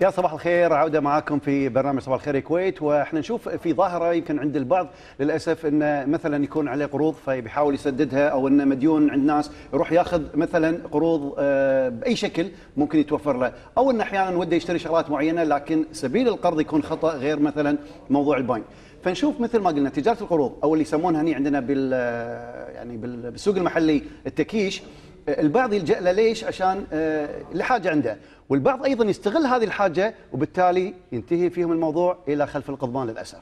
يا صباح الخير عودة معاكم في برنامج صباح الخير الكويت واحنا نشوف في ظاهرة يمكن عند البعض للأسف انه مثلا يكون عليه قروض فبيحاول يسددها أو انه مديون عند ناس يروح ياخذ مثلا قروض آه، بأي شكل ممكن يتوفر له أو انه أحيانا وده يشتري شغلات معينة لكن سبيل القرض يكون خطأ غير مثلا موضوع البنك فنشوف مثل ما قلنا تجارة القروض أو اللي يسمونها هني عندنا بال آه، يعني بالسوق المحلي التكيش البعض يلجا له ليش؟ عشان آه، لحاجه عنده، والبعض ايضا يستغل هذه الحاجه وبالتالي ينتهي فيهم الموضوع الى خلف القضبان للاسف.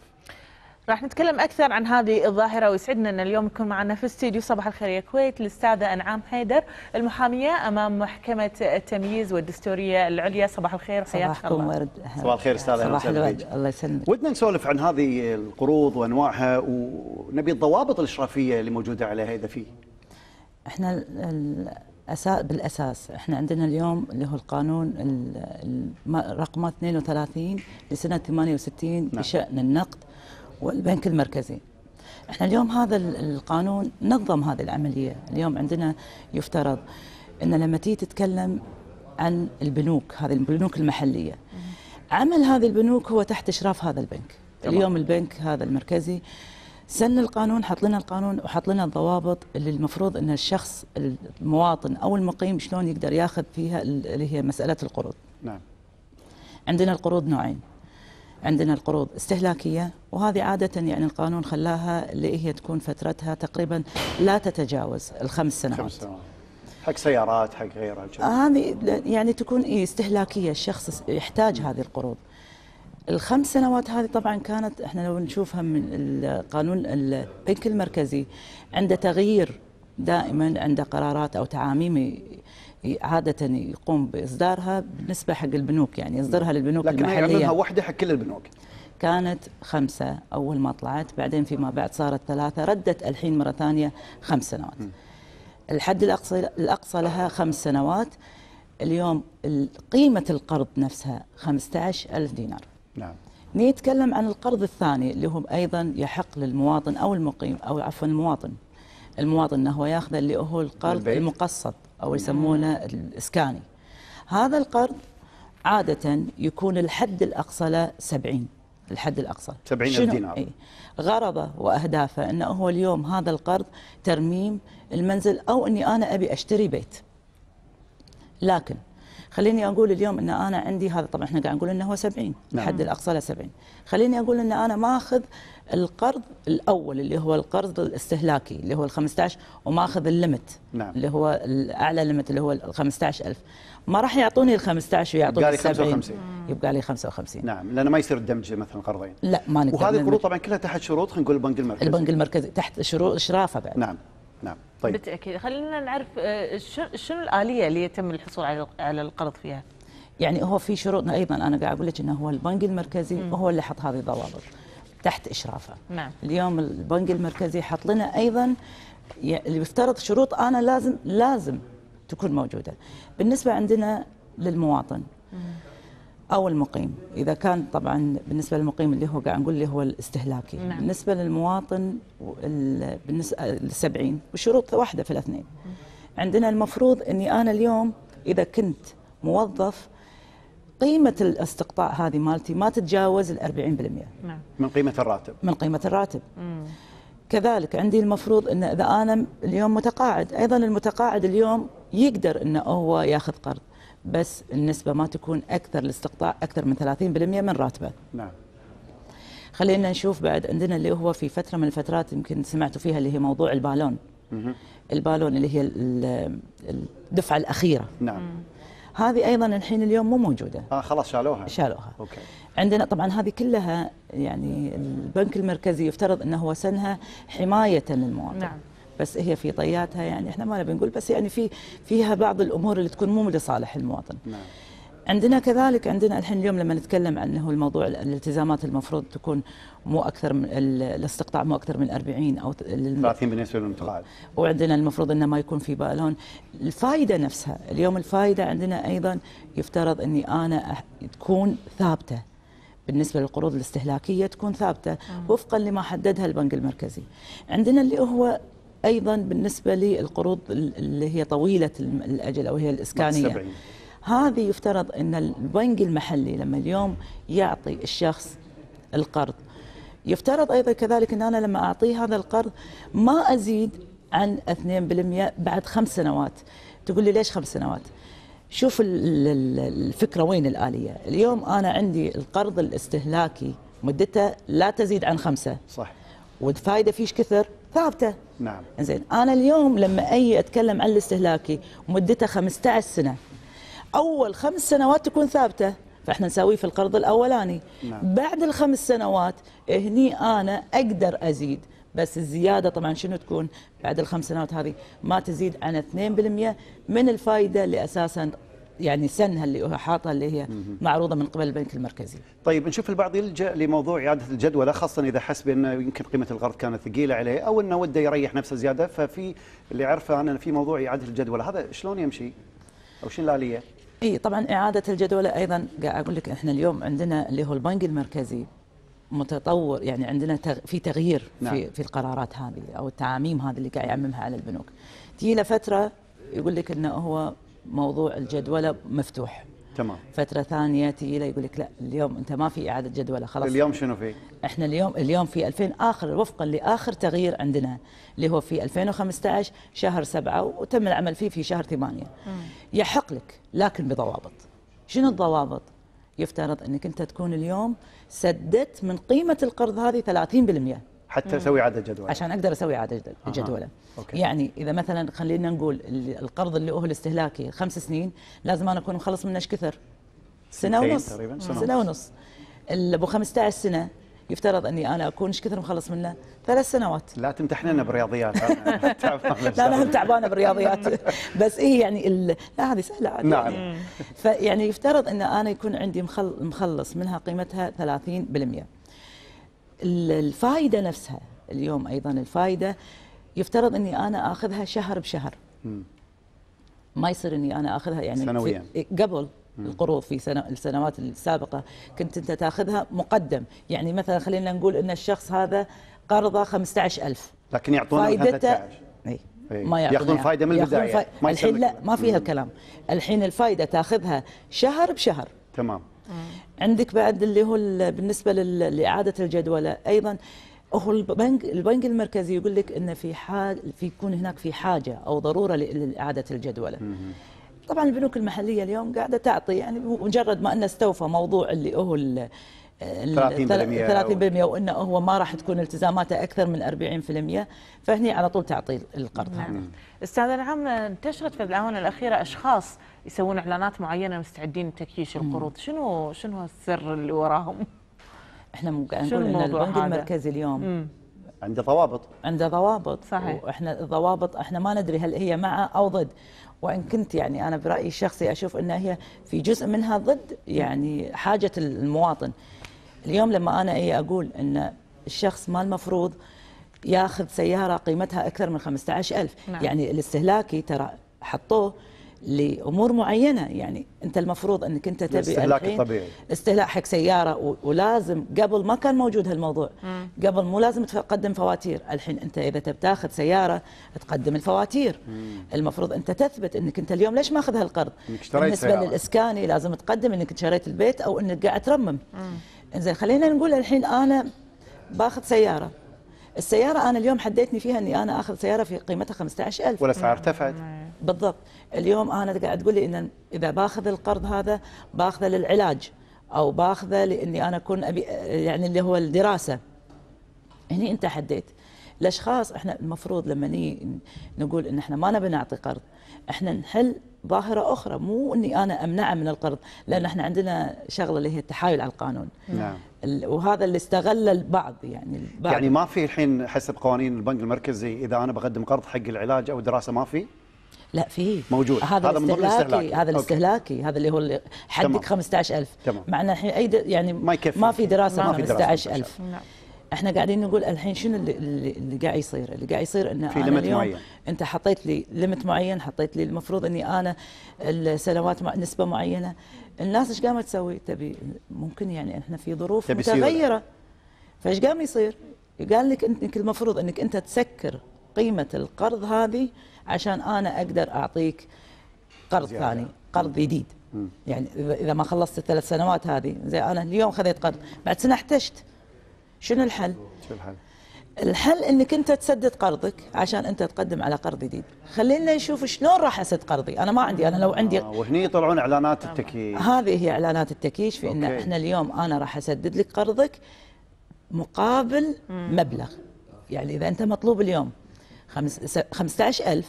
راح نتكلم اكثر عن هذه الظاهره ويسعدنا ان اليوم يكون معنا في استديو صباح الخير يا كويت الاستاذه انعام حيدر المحاميه امام محكمه التمييز والدستوريه العليا صباح الخير حياك الله صباحكم ورد صباح الخير استاذه صباح الورد الله يسلمك ودنا نسولف عن هذه القروض وانواعها ونبي الضوابط الاشرافيه اللي موجوده عليها اذا في احنا بالاساس احنا عندنا اليوم اللي هو القانون رقم 32 لسنه 68 نعم. بشان النقد والبنك المركزي. احنا اليوم هذا القانون نظم هذه العمليه، اليوم عندنا يفترض ان لما تيجي تتكلم عن البنوك هذه البنوك المحليه عمل هذه البنوك هو تحت اشراف هذا البنك. اليوم البنك هذا المركزي سن القانون حط لنا القانون وحط لنا الضوابط اللي المفروض ان الشخص المواطن او المقيم شلون يقدر ياخذ فيها اللي هي مساله القروض. نعم. عندنا القروض نوعين. عندنا القروض استهلاكيه وهذه عاده يعني القانون خلاها اللي هي تكون فترتها تقريبا لا تتجاوز الخمس سنوات. خمس سنوات. حق سيارات حق غيرها هذه يعني تكون إيه، استهلاكيه الشخص يحتاج هذه القروض. الخمس سنوات هذه طبعا كانت احنا لو نشوفها من القانون البنك المركزي عنده تغيير دائما عنده قرارات او تعاميم عادة يقوم بإصدارها بالنسبة حق البنوك يعني يصدرها للبنوك لكن المحلية لكن يعلنها واحدة حق كل البنوك كانت خمسة أول ما طلعت بعدين فيما بعد صارت ثلاثة ردت الحين مرة ثانية خمس سنوات الحد الأقصى, الأقصى لها خمس سنوات اليوم قيمة القرض نفسها 15000 دينار نعم نتكلم عن القرض الثاني اللي هو ايضا يحق للمواطن او المقيم او عفوا المواطن المواطن انه هو ياخذ اللي هو القرض البيت. المقسط او نعم. يسمونه الاسكاني هذا القرض عاده يكون الحد الاقصى له 70 الحد الاقصى 70 ألف دينار إيه؟ غرضه واهدافه انه هو اليوم هذا القرض ترميم المنزل او اني انا ابي اشتري بيت لكن خليني اقول اليوم ان انا عندي هذا طبعا احنا قاعد نقول انه هو 70 الحد نعم. الاقصى له 70 خليني اقول ان انا ماخذ القرض الاول اللي هو القرض الاستهلاكي اللي هو ال 15 وماخذ الليمت نعم. اللي هو الاعلى ليمت اللي هو ال 15000 ما راح يعطوني ال 15 ويعطوني ال 70 يبقى لي 55 نعم لانه ما يصير الدمج مثلا قرضين لا ما نقدر وهذه القروض طبعا كلها تحت شروط خلينا نقول البنك المركزي البنك المركزي تحت شروط اشرافه بعد نعم نعم طيب بالتاكيد خلينا نعرف آه، شنو الاليه اللي يتم الحصول على على القرض فيها يعني هو في شروطنا ايضا انا قاعد اقول لك انه هو البنك المركزي م. هو اللي حط هذه الضوابط تحت اشرافه نعم. اليوم البنك المركزي حط لنا ايضا اللي بيفترض شروط انا لازم لازم تكون موجوده بالنسبه عندنا للمواطن م. أو المقيم إذا كان طبعا بالنسبة للمقيم اللي هو قاعد نقول اللي هو الاستهلاكي نعم. بالنسبة للمواطن بالنسبة للسبعين والشروط واحدة في الاثنين عندنا المفروض أني أنا اليوم إذا كنت موظف قيمة الاستقطاع هذه مالتي ما تتجاوز ال 40% نعم. من قيمة الراتب من قيمة الراتب مم. كذلك عندي المفروض أن إذا أنا اليوم متقاعد أيضا المتقاعد اليوم يقدر أنه هو ياخذ قرض بس النسبة ما تكون أكثر الاستقطاع أكثر من 30% من راتبه نعم خلينا نشوف بعد عندنا اللي هو في فترة من الفترات يمكن سمعتوا فيها اللي هي موضوع البالون مه. البالون اللي هي الدفعة الأخيرة نعم هذه أيضا الحين اليوم مو موجودة آه خلاص شالوها شالوها أوكي. عندنا طبعا هذه كلها يعني البنك المركزي يفترض أنه هو سنها حماية للمواطن نعم بس هي في طياتها يعني احنا ما نبي نقول بس يعني في فيها بعض الامور اللي تكون مو لصالح المواطن نعم. عندنا كذلك عندنا الحين اليوم لما نتكلم عنه الموضوع الالتزامات المفروض تكون مو اكثر من الاستقطاع مو اكثر من 40 او 30 بالنسبه للمتقاعد وعندنا المفروض انه ما يكون في بالون الفائده نفسها اليوم الفائده عندنا ايضا يفترض اني انا تكون ثابته بالنسبه للقروض الاستهلاكيه تكون ثابته وفقا لما حددها البنك المركزي عندنا اللي هو أيضا بالنسبة للقروض اللي هي طويلة الأجل أو هي الإسكانية هذه يفترض أن البنك المحلي لما اليوم يعطي الشخص القرض يفترض أيضا كذلك أن أنا لما أعطيه هذا القرض ما أزيد عن 2% بعد خمس سنوات تقول لي ليش خمس سنوات شوف الفكرة وين الآلية اليوم أنا عندي القرض الاستهلاكي مدته لا تزيد عن خمسة صح والفائدة فيش كثر ثابته نعم زين انا اليوم لما اجي اتكلم عن الاستهلاكي مدته 15 سنه اول خمس سنوات تكون ثابته فاحنا نسويه في القرض الاولاني نعم. بعد الخمس سنوات هني انا اقدر ازيد بس الزياده طبعا شنو تكون بعد الخمس سنوات هذه ما تزيد عن 2% من الفائده اللي اساسا يعني سنها اللي حاطها اللي هي معروضه من قبل البنك المركزي. طيب نشوف البعض يلجا لموضوع اعاده الجدوله خاصه اذا حس بانه يمكن قيمه القرض كانت ثقيله عليه او انه وده يريح نفسه زياده ففي اللي عرفه انا في موضوع اعاده الجدوله هذا شلون يمشي؟ او شنو الاليه؟ اي طبعا اعاده الجدوله ايضا قاعد اقول لك احنا اليوم عندنا اللي هو البنك المركزي متطور يعني عندنا تغ... في تغيير نعم. في في القرارات هذه او التعاميم هذه اللي قاعد يعممها على البنوك. تجي له فتره يقول لك انه هو موضوع الجدوله مفتوح تمام فتره ثانيه تجي له يقول لك لا اليوم انت ما في اعاده جدوله خلاص اليوم شنو في؟ احنا اليوم اليوم في 2000 اخر وفقا لاخر تغيير عندنا اللي هو في 2015 شهر 7 وتم العمل فيه في شهر 8 مم. يحق لك لكن بضوابط شنو الضوابط؟ يفترض انك انت تكون اليوم سددت من قيمه القرض هذه 30% حتى اسوي اعاده جدول عشان اقدر اسوي اعاده جدول أه. يعني اذا مثلا خلينا نقول القرض اللي هو الاستهلاكي خمس سنين لازم انا اكون مخلص منه ايش كثر سنه ونص تقريبا سنه, ونص ونص ابو 15 سنه يفترض اني انا اكون ايش كثر مخلص منه؟ ثلاث سنوات لا تمتحننا بالرياضيات لا انا هم تعبانه بالرياضيات بس ايه يعني ال... لا هذه سهله عادي نعم فيعني يعني يفترض ان انا يكون عندي مخلص منها قيمتها 30% الفائده نفسها اليوم ايضا الفائده يفترض اني انا اخذها شهر بشهر ما يصير اني انا اخذها يعني سنويا قبل القروض في السنوات السابقه كنت انت تاخذها مقدم يعني مثلا خلينا نقول ان الشخص هذا قرضه 15000 لكن يعطونه فائدته اي ما ياخذون فائده من البدايه ما الحين لا ما فيها الكلام الحين الفائده تاخذها شهر بشهر تمام آه. عندك بعد اللي هو بالنسبه لاعاده الجدولة ايضا هو البنك البنك المركزي يقول لك ان في حال في يكون هناك في حاجه او ضروره لاعاده الجدولة طبعا البنوك المحليه اليوم قاعده تعطي يعني مجرد ما ان استوفى موضوع اللي هو 30% 30% وانه هو ما راح تكون التزاماته اكثر من 40% فهني على طول تعطي القرض نعم. هذا. استاذ نعم انتشرت في الاونه الاخيره اشخاص يسوون اعلانات معينه مستعدين لتكييش القروض، شنو شنو السر اللي وراهم؟ احنا قاعد نقول ان البنك المركزي اليوم مم. عنده ضوابط عنده ضوابط صحيح واحنا الضوابط احنا ما ندري هل هي مع او ضد وان كنت يعني انا برايي الشخصي اشوف انها هي في جزء منها ضد يعني حاجه المواطن اليوم لما انا اي اقول ان الشخص ما المفروض ياخذ سياره قيمتها اكثر من 15000 نعم. يعني الاستهلاكي ترى حطوه لامور معينه يعني انت المفروض انك انت تبي استهلاك استهلاك حق سياره ولازم قبل ما كان موجود هالموضوع م. قبل مو لازم تقدم فواتير الحين انت اذا تبي تاخذ سياره تقدم الفواتير م. المفروض انت تثبت انك انت اليوم ليش ماخذ هالقرض بالنسبه سيارة. للاسكاني لازم تقدم انك شريت البيت او انك قاعد ترمم انزين خلينا نقول الحين انا باخذ سياره السيارة أنا اليوم حديتني فيها أني أنا آخذ سيارة في قيمتها 15000 والأسعار ارتفعت بالضبط اليوم أنا قاعد تقول لي إن إذا باخذ القرض هذا باخذه للعلاج أو باخذه لأني أنا أكون أبي يعني اللي هو الدراسة هني أنت حديت الاشخاص احنا المفروض لما ني نقول ان احنا ما نبي نعطي قرض احنا نحل ظاهره اخرى مو اني انا امنعه من القرض لان احنا عندنا شغله اللي هي التحايل على القانون نعم وهذا اللي استغله البعض يعني البعض يعني ما في الحين حسب قوانين البنك المركزي اذا انا بقدم قرض حق العلاج او الدراسه ما في لا في موجود هذا, هذا الاستهلاكي هذا الاستهلاكي هذا اللي هو حدك 15000 مع ان الحين اي يعني ما, ما في دراسه 15000 نعم احنا قاعدين نقول الحين شنو اللي, اللي قاعد يصير اللي قاعد يصير انه في ليمت معين انت حطيت لي ليمت معين حطيت لي المفروض اني انا السنوات مع نسبه معينه الناس ايش قامت تسوي تبي ممكن يعني احنا في ظروف متغيره فايش قام يصير قال لك انك المفروض انك انت تسكر قيمه القرض هذه عشان انا اقدر اعطيك قرض ثاني قرض جديد يعني اذا ما خلصت الثلاث سنوات هذه زي انا اليوم خذيت قرض بعد سنه احتجت شنو الحل؟ شنو الحل؟ الحل انك انت تسدد قرضك عشان انت تقدم على قرض جديد خلينا نشوف شلون راح اسد قرضي انا ما عندي انا لو عندي آه وهني يطلعون اعلانات التكييف هذه هي اعلانات التكييف في ان احنا اليوم انا راح اسدد لك قرضك مقابل مم. مبلغ يعني اذا انت مطلوب اليوم 15000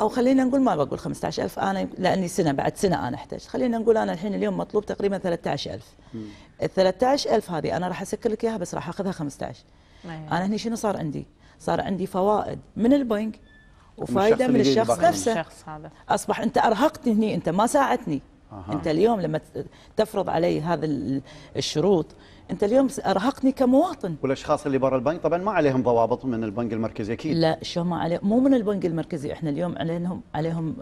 او خلينا نقول ما بقول 15000 انا لاني سنه بعد سنه انا احتاج خلينا نقول انا الحين اليوم مطلوب تقريبا 13000 ال 13000 هذه انا راح اسكر لك اياها بس راح اخذها 15 نعم. انا هنا شنو صار عندي صار عندي فوائد من البنك وفائده من الشخص, من الشخص نفسه الشخص هذا. اصبح انت ارهقتني هني انت ما ساعدتني أه. انت اليوم لما تفرض علي هذا الشروط انت اليوم ارهقني كمواطن والاشخاص اللي برا البنك طبعا ما عليهم ضوابط من البنك المركزي اكيد لا شو ما عليه مو من البنك المركزي احنا اليوم عليهم عليهم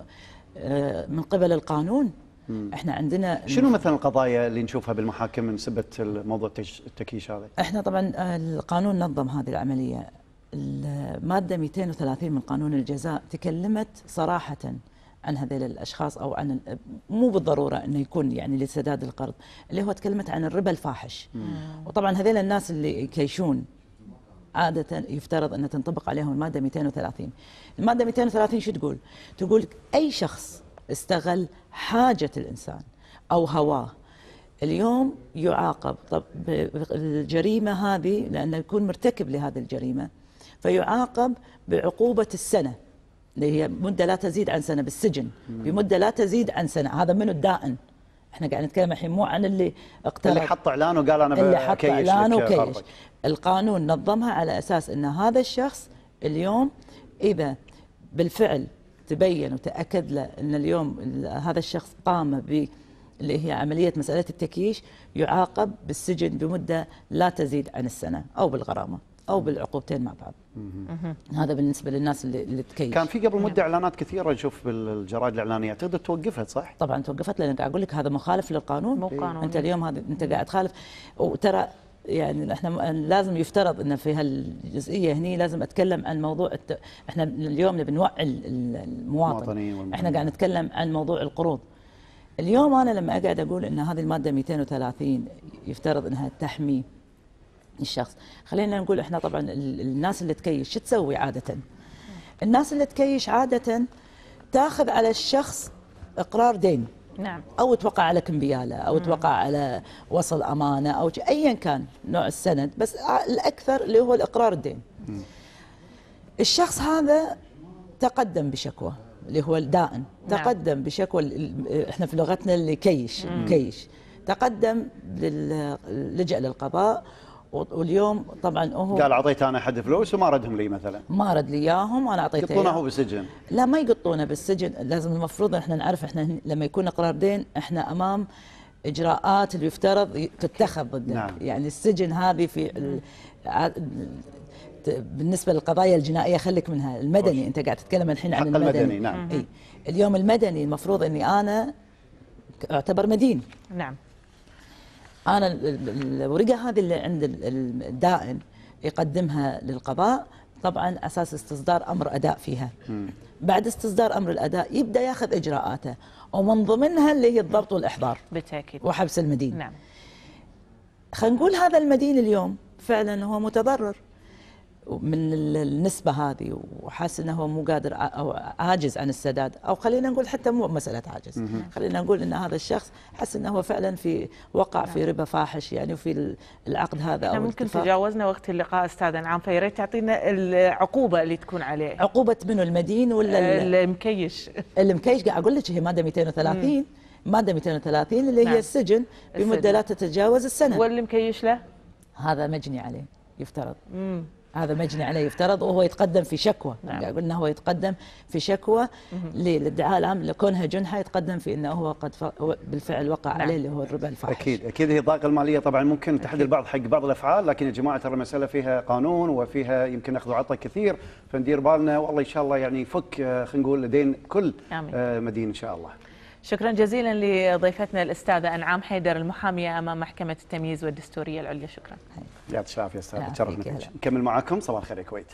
آه، من قبل القانون مم. احنا عندنا شنو مثلا القضايا اللي نشوفها بالمحاكم من سبه الموضوع التكييش هذا؟ احنا طبعا آه، القانون نظم هذه العمليه الماده 230 من قانون الجزاء تكلمت صراحه عن هذيل الاشخاص او عن مو بالضروره انه يكون يعني لسداد القرض اللي هو تكلمت عن الربا الفاحش آه. وطبعا هذيل الناس اللي يكيشون عادة يفترض أن تنطبق عليهم المادة 230 المادة 230 شو تقول؟ تقول أي شخص استغل حاجة الإنسان أو هواه اليوم يعاقب طب الجريمة هذه لأنه يكون مرتكب لهذه الجريمة فيعاقب بعقوبة السنة اللي هي مدة لا تزيد عن سنة بالسجن بمدة لا تزيد عن سنة هذا منو الدائن احنا قاعد نتكلم الحين مو عن اللي اقترب اللي حط اعلان وقال انا اللي حط اعلان وكيش القانون نظمها على اساس ان هذا الشخص اليوم اذا بالفعل تبين وتاكد له ان اليوم هذا الشخص قام ب اللي هي عملية مسألة التكييش يعاقب بالسجن بمدة لا تزيد عن السنة أو بالغرامة او بالعقوبتين مع بعض هذا بالنسبه للناس اللي, اللي تكيف كان في قبل مده نعم. اعلانات كثيره نشوف بالجرائد الاعلانيه تقدر توقفها صح طبعا توقفت لان قاعد اقول لك هذا مخالف للقانون مو قانون انت اليوم هذا انت قاعد تخالف وترى يعني احنا لازم يفترض ان في هالجزئيه هني لازم اتكلم عن موضوع الت... احنا اليوم نبي نوعي المواطن احنا قاعد نتكلم عن موضوع القروض اليوم انا لما اقعد اقول ان هذه الماده 230 يفترض انها تحمي الشخص خلينا نقول احنا طبعا الناس اللي تكيش شو تسوي عاده الناس اللي تكيش عاده تاخذ على الشخص اقرار دين نعم او توقع على كمبياله او مم. توقع على وصل امانه او ايا كان نوع السند بس الاكثر اللي هو الاقرار الدين مم. الشخص هذا تقدم بشكوى اللي هو الدائن نعم. تقدم بشكوى احنا في لغتنا اللي كيش مم. كيش تقدم للجأ للقضاء واليوم طبعا هو قال اعطيت انا حد فلوس وما ردهم لي مثلا ما رد لي اياهم وانا اعطيته يقطونه هو بالسجن لا ما يقطونه بالسجن لازم المفروض احنا نعرف احنا لما يكون اقرار دين احنا امام اجراءات اللي يفترض تتخذ ضده نعم. يعني السجن هذه في بالنسبه للقضايا الجنائيه خليك منها المدني انت قاعد تتكلم الحين عن المدني, المدني نعم اي اليوم المدني المفروض اني انا اعتبر مدين نعم انا الورقه هذه اللي عند الدائن يقدمها للقضاء طبعا اساس استصدار امر اداء فيها بعد استصدار امر الاداء يبدا ياخذ اجراءاته ومن ضمنها اللي هي الضبط والاحضار بالتاكيد وحبس المدين نعم خلينا نقول هذا المدين اليوم فعلا هو متضرر من النسبة هذه وحاس أنه هو مو قادر أو عاجز عن السداد أو خلينا نقول حتى مو مسألة عاجز خلينا نقول أن هذا الشخص حس أنه هو فعلا في وقع في نعم. ربا فاحش يعني وفي العقد هذا أو ممكن تجاوزنا وقت اللقاء أستاذ نعم فيا تعطينا العقوبة اللي تكون عليه عقوبة من المدين ولا المكيش المكيش قاعد أقول لك هي مادة 230 مادة 230 اللي هي نعم. السجن بمدة لا تتجاوز السنة واللي مكيش له هذا مجني عليه يفترض مم. هذا مجني عليه يفترض وهو يتقدم في شكوى نعم. قلنا هو يتقدم في شكوى للادعاء العام لكونها جنحه يتقدم في انه هو قد ف... بالفعل وقع نعم. عليه اللي هو الربا الفاحش اكيد اكيد هي الضائقه الماليه طبعا ممكن تحدي البعض حق بعض الافعال لكن يا جماعه ترى المساله فيها قانون وفيها يمكن اخذ عطاء كثير فندير بالنا والله ان شاء الله يعني يفك آه، خلينا نقول دين كل آمين. آه، مدينه ان شاء الله شكرا جزيلا لضيفتنا الاستاذه انعام حيدر المحاميه امام محكمه التمييز والدستوريه العليا شكرا يعطيك العافيه استاذ نكمل معكم صباح الخير يا كويت